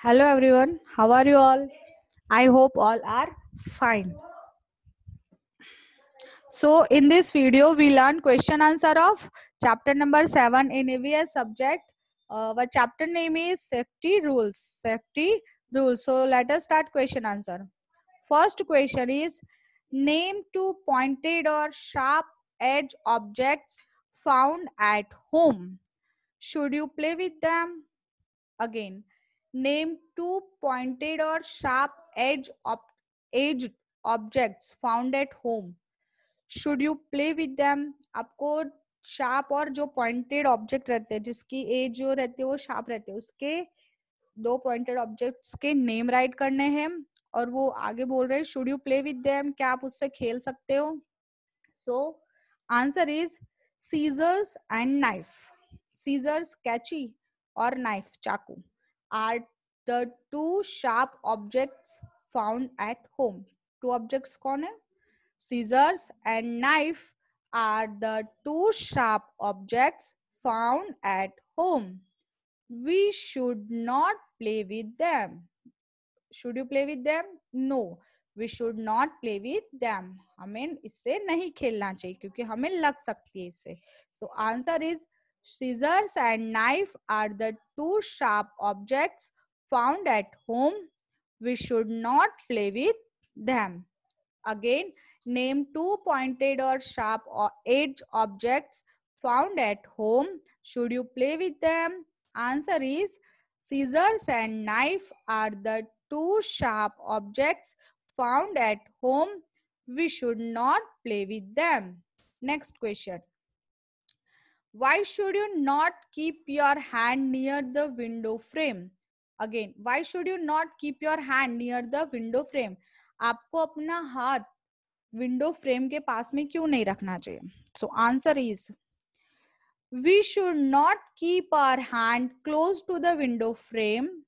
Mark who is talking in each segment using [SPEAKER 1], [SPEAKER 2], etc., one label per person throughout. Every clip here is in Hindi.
[SPEAKER 1] Hello everyone, how are you all? I hope all are fine. So in this video, we learn question answer of chapter number 7 in AVS subject. Uh, the chapter name is safety rules. Safety rules. So let us start question answer. First question is name two pointed or sharp edge objects found at home. Should you play with them? Again, name two pointed or sharp edge op- edged objects found at home should you play with them आपको शार्प और जो पॉइंटेड ऑब्जेक्ट रहते हैं जिसकी एज जो रहती है वो शार्प रहती है उसके दो पॉइंटेड ऑब्जेक्ट्स के नेम राइट करने हैं और वो आगे बोल रहे हैं should you play with them क्या आप उससे खेल सकते हो सो answer is scissors and knife scissors कैची और नाइफ चाकू are the two sharp objects found at home two objects कौन है scissors and knife are the two sharp objects found at home we should not play with them should you play with them no we should not play with them हमें इससे नहीं खेलना चाहिए क्योंकि हमें लग सकती है इससे so answer is Scissors and knife are the two sharp objects found at home. We should not play with them. Again, name two pointed or sharp or edge objects found at home. Should you play with them? Answer is scissors and knife are the two sharp objects found at home. We should not play with them. Next question. Why should you not keep your hand near the window frame? Again, why should you not keep your hand near the window frame? आपको अपना हाथ विंडो फ्रेम के पास में क्यों नहीं रखना चाहिए answer is we should not keep our hand close to the window frame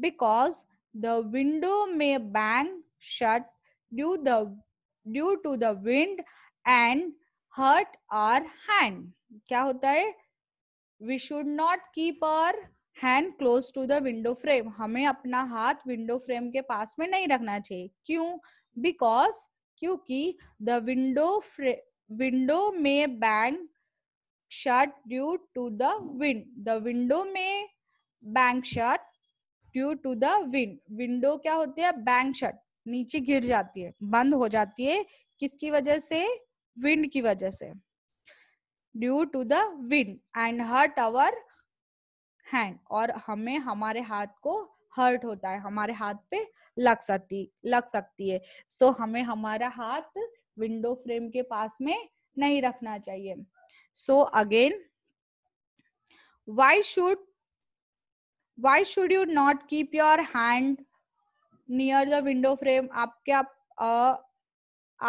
[SPEAKER 1] because the window may bang shut due the due to the wind and hurt our hand क्या होता है we should not keep our hand close to the window frame हमें अपना हाथ विंडो फ्रेम के पास में नहीं रखना चाहिए क्यों बिकॉज क्योंकि the window window may bang shut due to the wind the window may bang shut due to the wind window क्या होती है बैंक शर्ट नीचे गिर जाती है बंद हो जाती है किसकी वजह से विंड की वजह से due to the wind and hurt our hand और हमें हमारे हाथ को हर्ट होता है हमारे हाथ पे लग सकती लग सकती है सो so, हमें हमारा हाथ विंडो फ्रेम के पास में नहीं रखना चाहिए so again why should why should you not keep your hand near the window frame आपके आप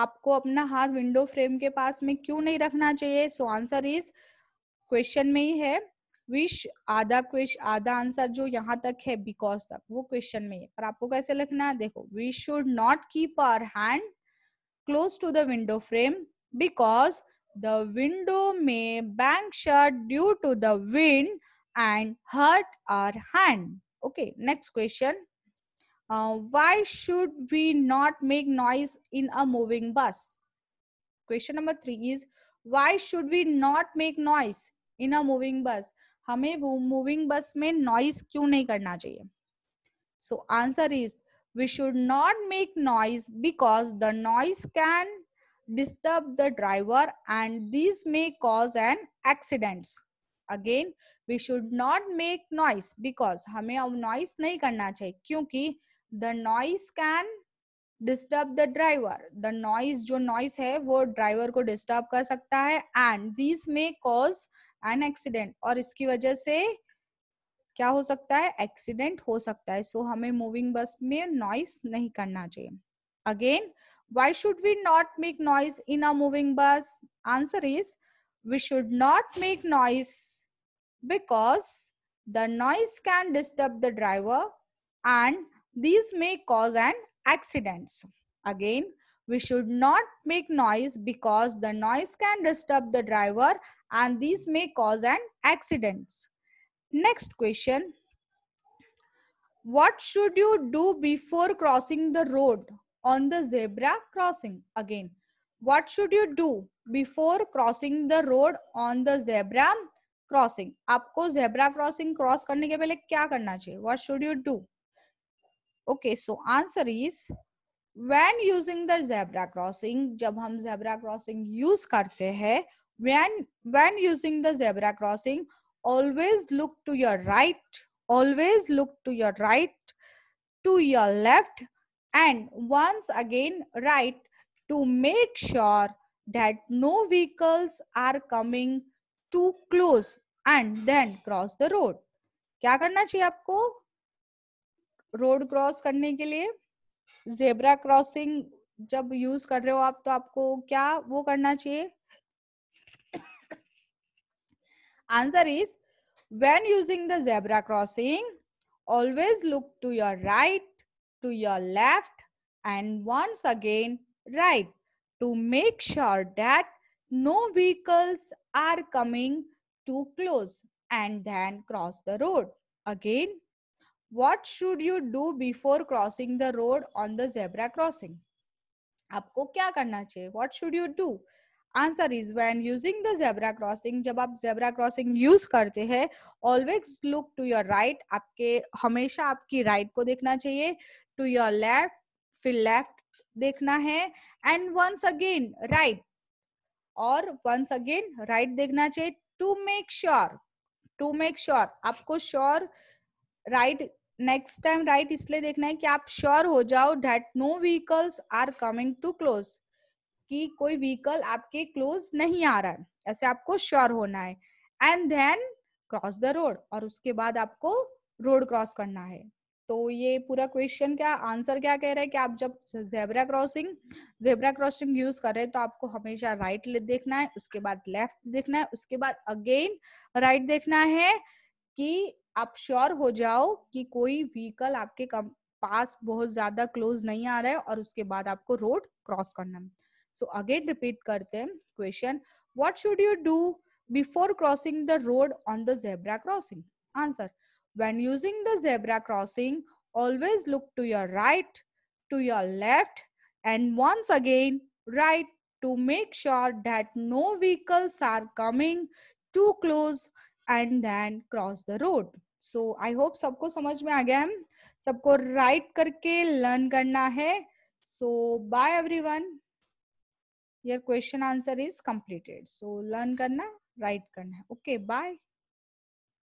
[SPEAKER 1] आपको अपना हाथ विंडो फ्रेम के पास में क्यों नहीं रखना चाहिए सो आंसर इज क्वेश्चन में ही है विश आधा क्वेश्चन आधा आंसर जो यहाँ तक है बिकॉज तक वो क्वेश्चन में है पर आपको कैसे लिखना है देखो we should not keep our hand close to the window frame because the window may bang shut due to the wind and hurt our hand okay next question Uh, why should we not make noise in a moving bus? Question number three is why should we not make noise in a moving bus? हमें वो moving bus में noise क्यों नहीं करना चाहिए So answer is we should not make noise because the noise can disturb the driver and these may cause an accidents again we should not make noise because हमें अब noise नहीं करना चाहिए क्योंकि the noise can disturb the driver the noise jo noise hai wo driver ko disturb kar sakta hai and these may cause an accident aur iski wajah se kya ho sakta hai accident ho sakta hai so hame moving bus mein noise nahi karna chahiye again why should we not make noise in a moving bus answer is we should not make noise because the noise can disturb the driver and these may cause an accidents. Again, we should not make noise because the noise can disturb the driver and these may cause an accidents. Next question. What should you do before crossing the road on the zebra crossing? Again, what should you do before crossing the road on the zebra crossing? आपको zebra crossing cross करने के पहले क्या करना चाहिए? What should you do? okay so answer is when using the zebra crossing जब हम zebra crossing use करते हैं when when using the zebra crossing always look to your right always look to your right to your left and once again right to make sure that no vehicles are coming too close and then cross the road क्या करना चाहिए आपको रोड क्रॉस करने के लिए जेबरा क्रॉसिंग जब यूज कर रहे हो आप तो आपको क्या वो करना चाहिए answer is when using the zebra crossing always look to your right to your left and once again right to make sure that no vehicles are coming too close and then cross the road again what should you do before crossing the road on the zebra crossing आपको क्या करना चाहिए what should you do answer is when using the zebra crossing जब आप जेबरा क्रॉसिंग यूज करते हैं always look to your right आपके हमेशा आपकी राइट right को देखना चाहिए टू योर लेफ्ट फिर लेफ्ट देखना है एंड वंस अगेन राइट और वंस अगेन राइट देखना चाहिए to make sure to make sure आपको sure sure, right right next time right इसलिए देखना है कि आप श्योर हो जाओ that no vehicles are coming too close कि कोई व्हीकल आपके क्लोज नहीं आ रहा है ऐसे आपको श्योर होना है and then cross the road और उसके बाद आपको रोड क्रॉस करना है तो ये पूरा क्वेश्चन क्या आंसर क्या कह रहा है कि आप जब zebra crossing zebra crossing use कर रहे हैं तो आपको हमेशा राइट देखना है उसके बाद लेफ्ट देखना है उसके बाद अगेन राइट देखना है कि आप श्योर हो जाओ कि कोई व्हीकल आपके कम पास बहुत ज्यादा क्लोज नहीं आ रहा है और उसके बाद आपको रोड क्रॉस करना सो अगेन रिपीट करते हैं question what should you do before crossing the road on the zebra crossing answer when using the zebra crossing always look to your right to your left and once again right to make sure that no vehicles are coming too close and then cross the road so I hope सबको समझ में आ गया है सबको राइट करके लर्न करना है so bye everyone your question answer is completed so learn करना राइट करना है ओके बाय